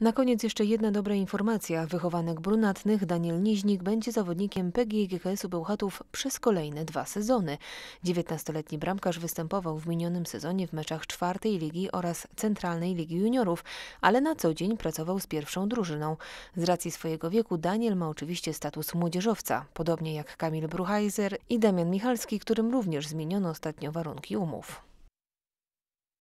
Na koniec jeszcze jedna dobra informacja. Wychowanek brunatnych Daniel Niźnik będzie zawodnikiem PGGKS-u Bełchatów przez kolejne dwa sezony. 19-letni bramkarz występował w minionym sezonie w meczach czwartej ligi oraz centralnej ligi juniorów, ale na co dzień pracował z pierwszą drużyną. Z racji swojego wieku Daniel ma oczywiście status młodzieżowca, podobnie jak Kamil Bruheiser i Damian Michalski, którym również zmieniono ostatnio warunki umów.